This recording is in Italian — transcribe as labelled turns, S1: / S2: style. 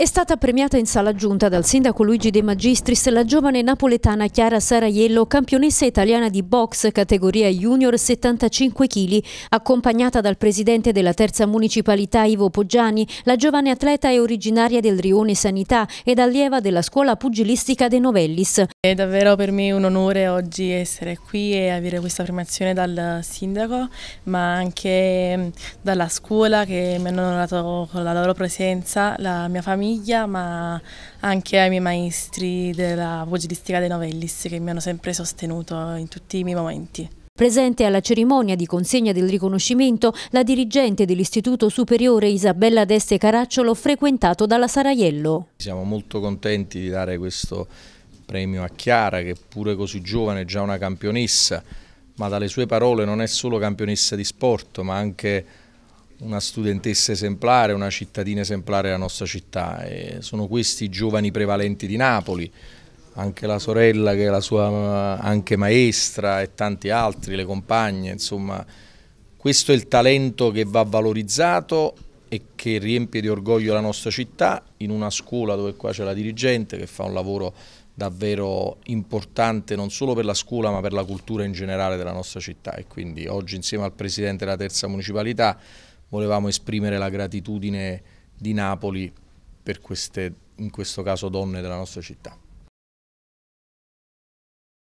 S1: È stata premiata in sala giunta dal sindaco Luigi De Magistris la giovane napoletana Chiara Saraiello, campionessa italiana di box categoria junior 75 kg, accompagnata dal presidente della terza municipalità Ivo Poggiani. La giovane atleta è originaria
S2: del Rione Sanità ed allieva della scuola pugilistica De Novellis. È davvero per me un onore oggi essere qui e avere questa premiazione dal sindaco, ma anche mm, dalla scuola che mi hanno onorato con la loro presenza, la mia famiglia, ma anche ai miei maestri della pugilistica dei Novellis che mi hanno sempre sostenuto in tutti i miei momenti.
S1: Presente alla cerimonia di consegna del riconoscimento la dirigente dell'Istituto Superiore Isabella d'Este Caracciolo frequentato dalla Saraiello.
S3: Siamo molto contenti di dare questo premio a Chiara che pure così giovane è già una campionessa, ma dalle sue parole non è solo campionessa di sport ma anche una studentessa esemplare, una cittadina esemplare della nostra città. E sono questi i giovani prevalenti di Napoli, anche la sorella che è la sua anche maestra e tanti altri, le compagne, insomma questo è il talento che va valorizzato e che riempie di orgoglio la nostra città in una scuola dove qua c'è la dirigente che fa un lavoro davvero importante non solo per la scuola ma per la cultura in generale della nostra città e quindi oggi insieme al Presidente della Terza Municipalità volevamo esprimere la gratitudine di Napoli per queste, in questo caso, donne della nostra città.